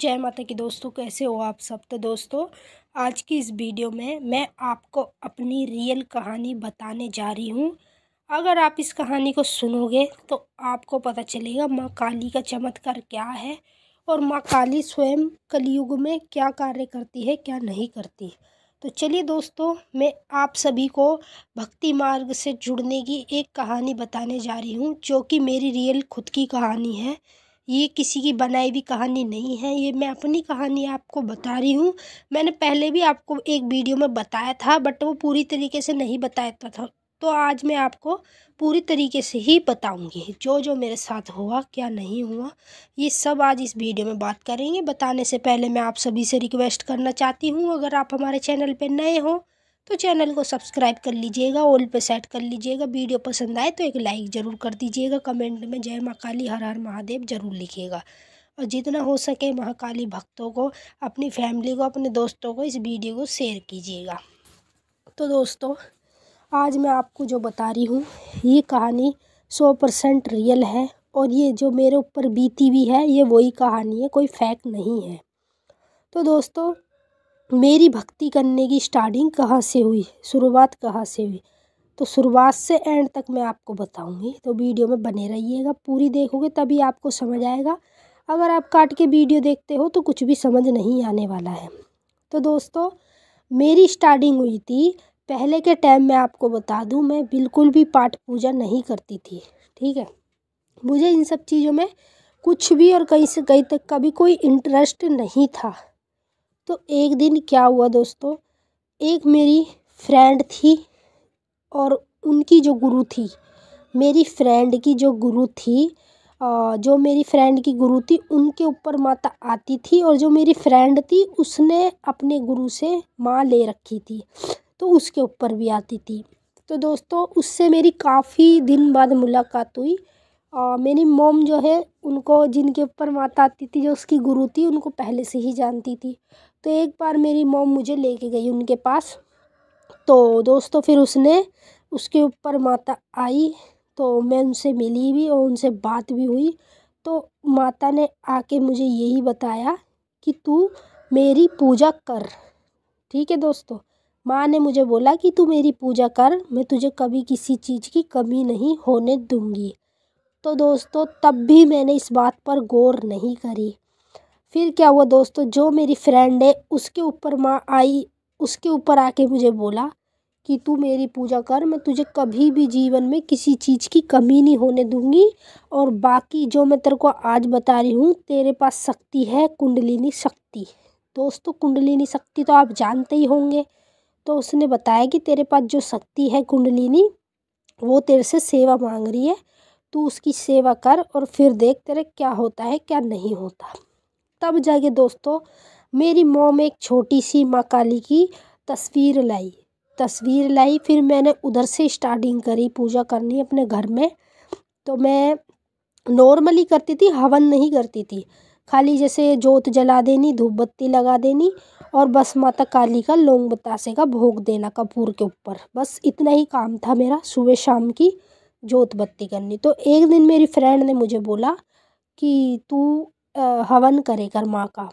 जय माता की दोस्तों कैसे हो आप सब तो दोस्तों आज की इस वीडियो में मैं आपको अपनी रियल कहानी बताने जा रही हूँ अगर आप इस कहानी को सुनोगे तो आपको पता चलेगा माँ काली का चमत्कार क्या है और माँ काली स्वयं कलयुग में क्या कार्य करती है क्या नहीं करती तो चलिए दोस्तों मैं आप सभी को भक्ति मार्ग से जुड़ने की एक कहानी बताने जा रही हूँ जो कि मेरी रियल खुद की कहानी है ये किसी की बनाई हुई कहानी नहीं है ये मैं अपनी कहानी आपको बता रही हूँ मैंने पहले भी आपको एक वीडियो में बताया था बट वो पूरी तरीके से नहीं बताया था तो आज मैं आपको पूरी तरीके से ही बताऊंगी जो जो मेरे साथ हुआ क्या नहीं हुआ ये सब आज इस वीडियो में बात करेंगे बताने से पहले मैं आप सभी से रिक्वेस्ट करना चाहती हूँ अगर आप हमारे चैनल पर नए हों तो चैनल को सब्सक्राइब कर लीजिएगा ऑल पे सेट कर लीजिएगा वीडियो पसंद आए तो एक लाइक ज़रूर कर दीजिएगा कमेंट में जय माँ काली हर हर महादेव ज़रूर लिखिएगा और जितना हो सके महाकाली भक्तों को अपनी फैमिली को अपने दोस्तों को इस वीडियो को शेयर कीजिएगा तो दोस्तों आज मैं आपको जो बता रही हूँ ये कहानी सौ परसेंट रियल है और ये जो मेरे ऊपर बीती हुई है ये वही कहानी है कोई फैक्ट नहीं है तो दोस्तों मेरी भक्ति करने की स्टार्टिंग कहाँ से हुई शुरुआत कहाँ से हुई तो शुरुआत से एंड तक मैं आपको बताऊंगी तो वीडियो में बने रहिएगा पूरी देखोगे तभी आपको समझ आएगा अगर आप काट के वीडियो देखते हो तो कुछ भी समझ नहीं आने वाला है तो दोस्तों मेरी स्टार्टिंग हुई थी पहले के टाइम मैं आपको बता दूं मैं बिल्कुल भी पाठ पूजा नहीं करती थी ठीक है मुझे इन सब चीज़ों में कुछ भी और कहीं से कहीं तक का भी कोई इंटरेस्ट नहीं था तो एक दिन क्या हुआ दोस्तों एक मेरी फ्रेंड थी और उनकी जो गुरु थी मेरी फ्रेंड की जो गुरु थी जो मेरी फ्रेंड की गुरु थी उनके ऊपर माता आती थी और जो मेरी फ्रेंड थी उसने अपने गुरु से माँ ले रखी थी तो उसके ऊपर भी आती थी तो दोस्तों उससे मेरी काफ़ी दिन बाद मुलाकात हुई मेरी मोम जो है उनको जिनके ऊपर माता आती थी जो उसकी गुरु थी उनको पहले से ही जानती थी तो एक बार मेरी मोम मुझे लेके गई उनके पास तो दोस्तों फिर उसने उसके ऊपर माता आई तो मैं उनसे मिली भी और उनसे बात भी हुई तो माता ने आके मुझे यही बताया कि तू मेरी पूजा कर ठीक है दोस्तों माँ ने मुझे बोला कि तू मेरी पूजा कर मैं तुझे कभी किसी चीज़ की कमी नहीं होने दूँगी तो दोस्तों तब भी मैंने इस बात पर गौर नहीं करी फिर क्या हुआ दोस्तों जो मेरी फ्रेंड है उसके ऊपर माँ आई उसके ऊपर आके मुझे बोला कि तू मेरी पूजा कर मैं तुझे कभी भी जीवन में किसी चीज़ की कमी नहीं होने दूंगी और बाकी जो मैं तेरे को आज बता रही हूँ तेरे पास शक्ति है कुंडलिनी शक्ति दोस्तों कुंडलिनी शक्ति तो आप जानते ही होंगे तो उसने बताया कि तेरे पास जो शक्ति है कुंडलिनी वो तेरे से सेवा मांग रही है तू उसकी सेवा कर और फिर देख तेरे क्या होता है क्या नहीं होता तब जाके दोस्तों मेरी मोम एक छोटी सी माँ काली की तस्वीर लाई तस्वीर लाई फिर मैंने उधर से स्टार्टिंग करी पूजा करनी अपने घर में तो मैं नॉर्मली करती थी हवन नहीं करती थी खाली जैसे जोत जला देनी धूप बत्ती लगा देनी और बस माता काली का लौंग बतासे का भोग देना कपूर के ऊपर बस इतना ही काम था मेरा सुबह शाम की जोत बत्ती करनी तो एक दिन मेरी फ्रेंड ने मुझे बोला कि तू हवन करे कर माँ का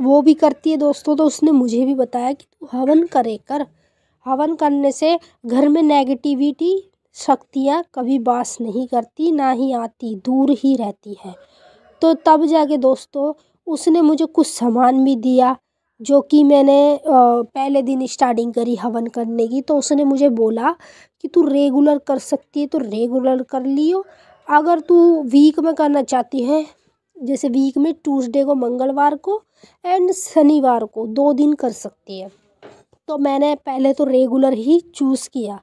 वो भी करती है दोस्तों तो उसने मुझे भी बताया कि तू हवन करे कर हवन करने से घर में नेगेटिविटी शक्तियाँ कभी बास नहीं करती ना ही आती दूर ही रहती है तो तब जाके दोस्तों उसने मुझे कुछ सामान भी दिया जो कि मैंने पहले दिन स्टार्टिंग करी हवन करने की तो उसने मुझे बोला कि तू रेगुलर कर सकती है तो रेगुलर कर लियो अगर तू वीक में करना चाहती है जैसे वीक में ट्यूसडे को मंगलवार को एंड शनिवार को दो दिन कर सकती है तो मैंने पहले तो रेगुलर ही चूज़ किया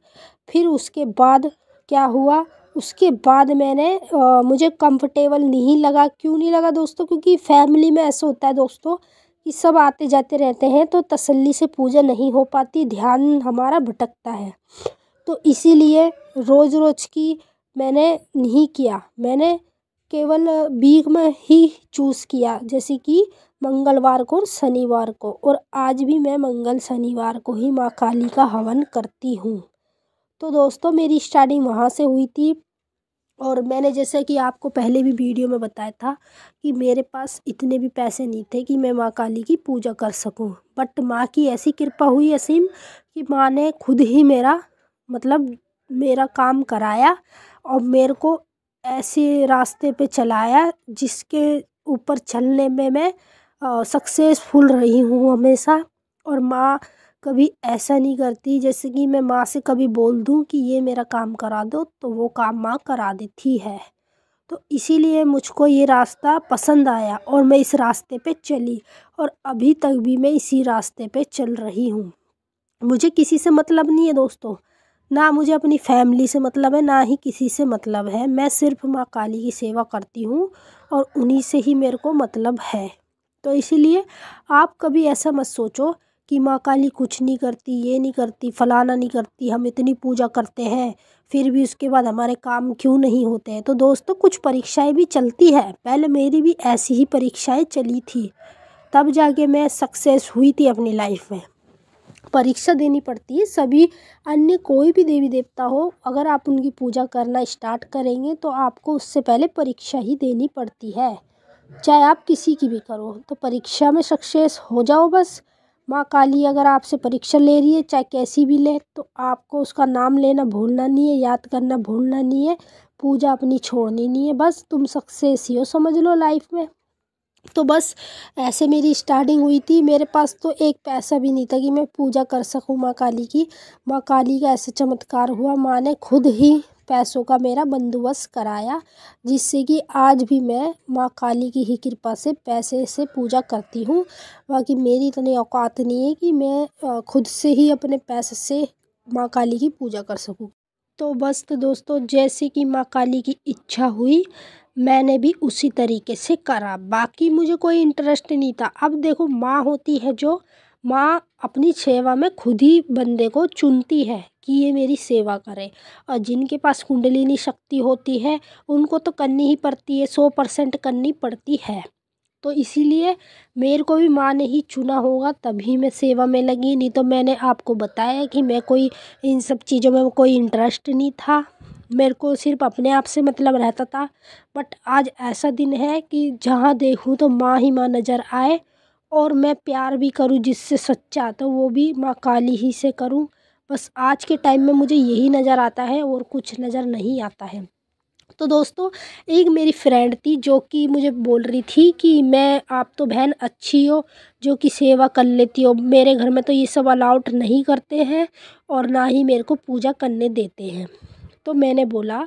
फिर उसके बाद क्या हुआ उसके बाद मैंने आ, मुझे कंफर्टेबल नहीं लगा क्यों नहीं लगा दोस्तों क्योंकि फैमिली में ऐसा होता है दोस्तों कि सब आते जाते रहते हैं तो तसल्ली से पूजा नहीं हो पाती ध्यान हमारा भटकता है तो इसीलिए रोज़ रोज़ की मैंने नहीं किया मैंने केवल वीक में ही चूज़ किया जैसे कि मंगलवार को और शनिवार को और आज भी मैं मंगल शनिवार को ही माँ काली का हवन करती हूँ तो दोस्तों मेरी स्टार्टिंग वहाँ से हुई थी और मैंने जैसा कि आपको पहले भी वीडियो में बताया था कि मेरे पास इतने भी पैसे नहीं थे कि मैं माँ काली की पूजा कर सकूं बट माँ की ऐसी कृपा हुई असीम कि माँ ने खुद ही मेरा मतलब मेरा काम कराया और मेरे को ऐसे रास्ते पे चलाया जिसके ऊपर चलने में मैं सक्सेसफुल रही हूँ हमेशा और माँ कभी ऐसा नहीं करती जैसे कि मैं माँ से कभी बोल दूँ कि ये मेरा काम करा दो तो वो काम माँ करा देती है तो इसीलिए मुझको ये रास्ता पसंद आया और मैं इस रास्ते पे चली और अभी तक भी मैं इसी रास्ते पे चल रही हूँ मुझे किसी से मतलब नहीं है दोस्तों ना मुझे अपनी फैमिली से मतलब है ना ही किसी से मतलब है मैं सिर्फ माँ काली की सेवा करती हूँ और उन्हीं से ही मेरे को मतलब है तो इसीलिए आप कभी ऐसा मत सोचो कि माँ काली कुछ नहीं करती ये नहीं करती फलाना नहीं करती हम इतनी पूजा करते हैं फिर भी उसके बाद हमारे काम क्यों नहीं होते हैं तो दोस्तों कुछ परीक्षाएं भी चलती है पहले मेरी भी ऐसी ही परीक्षाएं चली थी तब जाके मैं सक्सेस हुई थी अपनी लाइफ में परीक्षा देनी पड़ती है सभी अन्य कोई भी देवी देवता हो अगर आप उनकी पूजा करना स्टार्ट करेंगे तो आपको उससे पहले परीक्षा ही देनी पड़ती है चाहे आप किसी की भी करो तो परीक्षा में सक्सेस हो जाओ बस माँ काली अगर आपसे परीक्षा ले रही है चाहे कैसी भी ले तो आपको उसका नाम लेना भूलना नहीं है याद करना भूलना नहीं है पूजा अपनी छोड़नी नहीं है बस तुम सक्सेस ही हो समझ लो लाइफ में तो बस ऐसे मेरी स्टार्टिंग हुई थी मेरे पास तो एक पैसा भी नहीं था कि मैं पूजा कर सकूं माँ काली की माँ काली का ऐसा चमत्कार हुआ माँ ने खुद ही पैसों का मेरा बंदोबस्त कराया जिससे कि आज भी मैं माँ काली की ही कृपा से पैसे से पूजा करती हूँ बाकी मेरी इतनी औकात नहीं है कि मैं खुद से ही अपने पैसे से माँ काली की पूजा कर सकूँ तो बस तो दोस्तों जैसे कि माँ काली की इच्छा हुई मैंने भी उसी तरीके से करा बाकी मुझे कोई इंटरेस्ट नहीं था अब देखो माँ होती है जो माँ अपनी सेवा में खुद ही बंदे को चुनती है कि ये मेरी सेवा करे और जिनके पास कुंडलिनी शक्ति होती है उनको तो करनी ही पड़ती है सौ परसेंट करनी पड़ती है तो इसीलिए मेरे को भी माँ ने ही चुना होगा तभी मैं सेवा में लगी नहीं तो मैंने आपको बताया कि मैं कोई इन सब चीज़ों में कोई इंटरेस्ट नहीं था मेरे को सिर्फ अपने आप से मतलब रहता था बट आज ऐसा दिन है कि जहाँ देखूँ तो माँ ही माँ नज़र आए और मैं प्यार भी करूँ जिससे सच्चा तो वो भी माँ काली ही से करूँ बस आज के टाइम में मुझे यही नज़र आता है और कुछ नज़र नहीं आता है तो दोस्तों एक मेरी फ्रेंड थी जो कि मुझे बोल रही थी कि मैं आप तो बहन अच्छी हो जो कि सेवा कर लेती हो मेरे घर में तो ये सब अलाउट नहीं करते हैं और ना ही मेरे को पूजा करने देते हैं तो मैंने बोला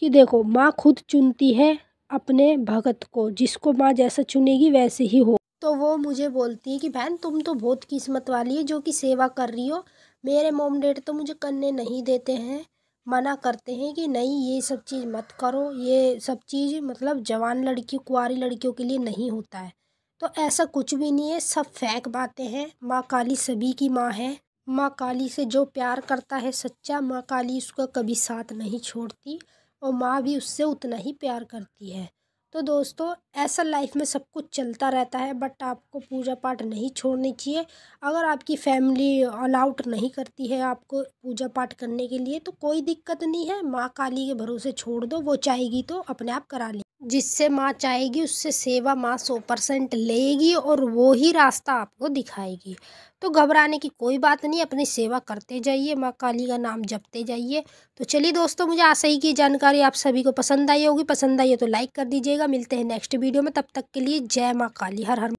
कि देखो माँ खुद चुनती है अपने भगत को जिसको माँ जैसा चुनेगी वैसे ही हो तो वो मुझे बोलती है कि बहन तुम तो बहुत किस्मत वाली है जो कि सेवा कर रही हो मेरे मोम डेड तो मुझे करने नहीं देते हैं मना करते हैं कि नहीं ये सब चीज़ मत करो ये सब चीज़ मतलब जवान लड़की कुंवारी लड़कियों के लिए नहीं होता है तो ऐसा कुछ भी नहीं है सब फेंक बातें हैं माँ काली सभी की माँ है माँ काली से जो प्यार करता है सच्चा माँ काली उसका कभी साथ नहीं छोड़ती और माँ भी उससे उतना ही प्यार करती है तो दोस्तों ऐसा लाइफ में सब कुछ चलता रहता है बट आपको पूजा पाठ नहीं छोड़नी चाहिए अगर आपकी फैमिली अलाउट नहीं करती है आपको पूजा पाठ करने के लिए तो कोई दिक्कत नहीं है माँ काली के भरोसे छोड़ दो वो चाहेगी तो अपने आप करा ले जिससे माँ चाहेगी उससे सेवा माँ सौ परसेंट लेगी और वो ही रास्ता आपको दिखाएगी तो घबराने की कोई बात नहीं अपनी सेवा करते जाइए माँ काली का नाम जपते जाइए तो चलिए दोस्तों मुझे आशा ही की जानकारी आप सभी को पसंद आई होगी पसंद आई हो तो लाइक कर दीजिएगा मिलते हैं नेक्स्ट वीडियो में तब तक के लिए जय माँ काली हर हर